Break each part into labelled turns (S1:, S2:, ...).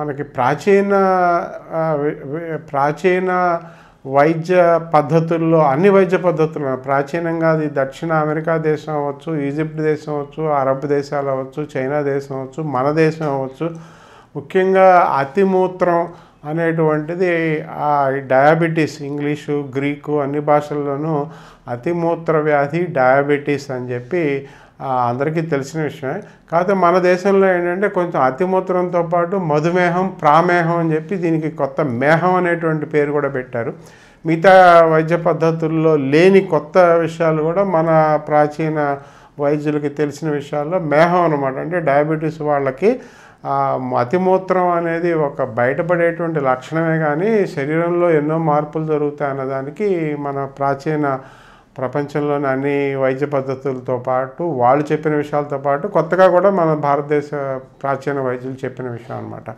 S1: మనకి ప్రాచీన ప్రాచీన వైద్య పద్ధతుల్లో అన్ని వైద్య పద్ధతులు ప్రాచీనంగా అది దక్షిణ అమెరికా దేశం అవ్వచ్చు ఈజిప్ట్ దేశం అవ్వచ్చు అరబ్ దేశాలు అవ్వచ్చు చైనా దేశం అవ్వచ్చు మన దేశం అవ్వచ్చు ముఖ్యంగా అతిమూత్రం అనేటువంటిది ఆ డయాబెటీస్ ఇంగ్లీషు గ్రీకు అన్ని భాషల్లోనూ అతిమూత్ర వ్యాధి డయాబెటీస్ అని చెప్పి అందరికీ తెలిసిన విషయమే కాకపోతే మన దేశంలో ఏంటంటే కొంచెం అతిమూత్రంతో పాటు మధుమేహం ప్రామేహం అని చెప్పి దీనికి కొత్త మేహం అనేటువంటి పేరు కూడా పెట్టారు మిగతా వైద్య పద్ధతుల్లో లేని కొత్త విషయాలు కూడా మన ప్రాచీన వైద్యులకి తెలిసిన విషయాల్లో మేహం అనమాట అంటే డయాబెటీస్ వాళ్ళకి అతిమూత్రం అనేది ఒక బయటపడేటువంటి లక్షణమే కానీ శరీరంలో ఎన్నో మార్పులు జరుగుతాయి అన్నదానికి మన ప్రాచీన ప్రపంచంలోని అన్ని వైద్య పద్ధతులతో పాటు వాళ్ళు చెప్పిన విషయాలతో పాటు కొత్తగా కూడా మన భారతదేశ ప్రాచీన వైద్యులు చెప్పిన విషయం అనమాట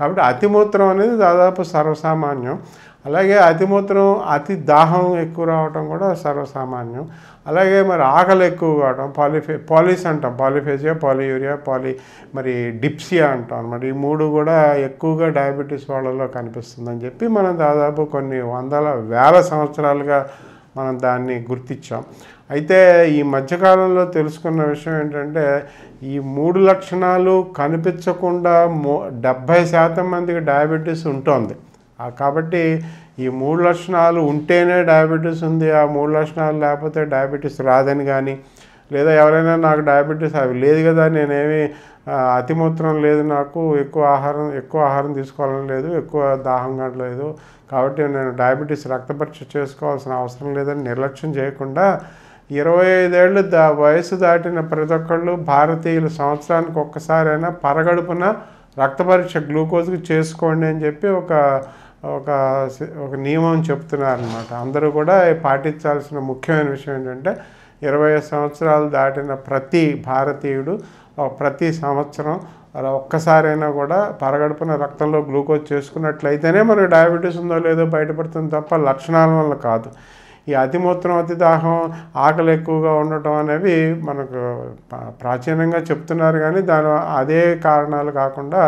S1: కాబట్టి అతిమూత్రం అనేది దాదాపు సర్వసామాన్యం అలాగే అతిమూత్రం అతి దాహం ఎక్కువ రావటం కూడా సర్వసామాన్యం అలాగే మరి ఆకలి ఎక్కువ కావడం పాలిఫే పాలిస్ అంటాం పాలిఫేజియా పాలియూరియా పాలి మరి డిప్సియా అంటాం అనమాట ఈ మూడు కూడా ఎక్కువగా డయాబెటీస్ వాళ్ళలో కనిపిస్తుందని చెప్పి మనం దాదాపు కొన్ని వందల వేల సంవత్సరాలుగా మనం దాన్ని గుర్తించాం అయితే ఈ మధ్యకాలంలో తెలుసుకున్న విషయం ఏంటంటే ఈ మూడు లక్షణాలు కనిపించకుండా మో డెబ్భై శాతం మందికి డయాబెటీస్ ఉంటుంది కాబట్టి ఈ మూడు లక్షణాలు ఉంటేనే డయాబెటీస్ ఉంది ఆ మూడు లక్షణాలు లేకపోతే డయాబెటీస్ రాదని కానీ లేదా ఎవరైనా నాకు డయాబెటీస్ అవి లేదు కదా నేనేమి అతిమూత్రం లేదు నాకు ఎక్కువ ఆహారం ఎక్కువ ఆహారం తీసుకోవాలని లేదు ఎక్కువ దాహం కాదు కాబట్టి నేను డయాబెటీస్ రక్త పరీక్ష చేసుకోవాల్సిన అవసరం లేదని నిర్లక్ష్యం చేయకుండా ఇరవై ఐదేళ్ళు దా వయసు దాటిన ప్రతి ఒక్కళ్ళు భారతీయులు సంవత్సరానికి ఒక్కసారైనా పరగడుపున రక్త పరీక్ష గ్లూకోజ్కి చేసుకోండి అని చెప్పి ఒక ఒక ఒక నియమం చెప్తున్నారనమాట అందరూ కూడా పాటించాల్సిన ముఖ్యమైన విషయం ఏంటంటే ఇరవై సంవత్సరాలు దాటిన ప్రతి భారతీయుడు ప్రతి సంవత్సరం అలా ఒక్కసారైనా కూడా పరగడుపున రక్తంలో గ్లూకోజ్ చేసుకున్నట్లయితేనే మనకు డయాబెటీస్ ఉందో లేదో బయటపడుతుంది తప్ప లక్షణాల వల్ల కాదు ఈ అతిమూత్రం అతి దాహం ఆకలి ఎక్కువగా ఉండటం అనేవి మనకు ప్రాచీనంగా చెప్తున్నారు కానీ దాని అదే కారణాలు కాకుండా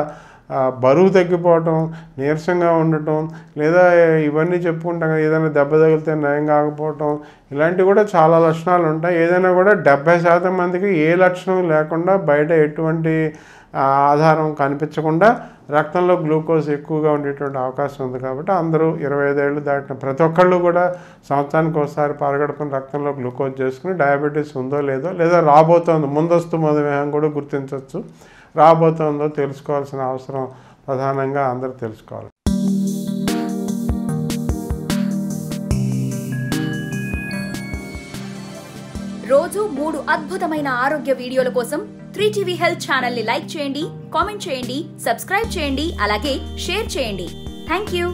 S1: బరువు తగ్గిపోవటం నీరసంగా ఉండటం లేదా ఇవన్నీ చెప్పుకుంటాం ఏదైనా దెబ్బ తగిలితే నయం కాకపోవటం ఇలాంటివి కూడా చాలా లక్షణాలు ఉంటాయి ఏదైనా కూడా డెబ్బై శాతం మందికి ఏ లక్షణం లేకుండా బయట ఎటువంటి ఆధారం కనిపించకుండా రక్తంలో గ్లూకోజ్ ఎక్కువగా ఉండేటువంటి అవకాశం ఉంది కాబట్టి అందరూ ఇరవై ఐదేళ్ళు దాటిన ప్రతి ఒక్కళ్ళు కూడా సంవత్సరానికి ఒకసారి పరగడపని రక్తంలో గ్లూకోజ్ చేసుకుని డయాబెటీస్ ఉందో లేదో లేదా రాబోతోంది ముందస్తు మధుమేహం కూడా గుర్తించవచ్చు రాబోతుందో తెలుసుకోవాల్సిన అవసరం ప్రధానంగా అందరూ తెలుసుకోవాలి రోజు మూడు అద్భుతమైన ఆరోగ్య వీడియోల కోసం త్రీ టీవీ హెల్త్ ఛానల్ ని లైక్ చేయండి కామెంట్ చేయండి సబ్స్క్రైబ్ చేయండి అలాగే షేర్ చేయండి థ్యాంక్ యూ